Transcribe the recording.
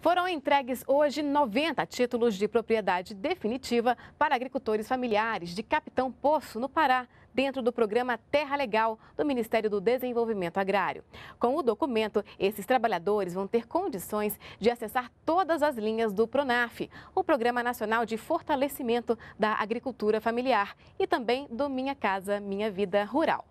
Foram entregues hoje 90 títulos de propriedade definitiva para agricultores familiares de Capitão Poço, no Pará, dentro do programa Terra Legal do Ministério do Desenvolvimento Agrário. Com o documento, esses trabalhadores vão ter condições de acessar todas as linhas do PRONAF, o Programa Nacional de Fortalecimento da Agricultura Familiar, e também do Minha Casa Minha Vida Rural.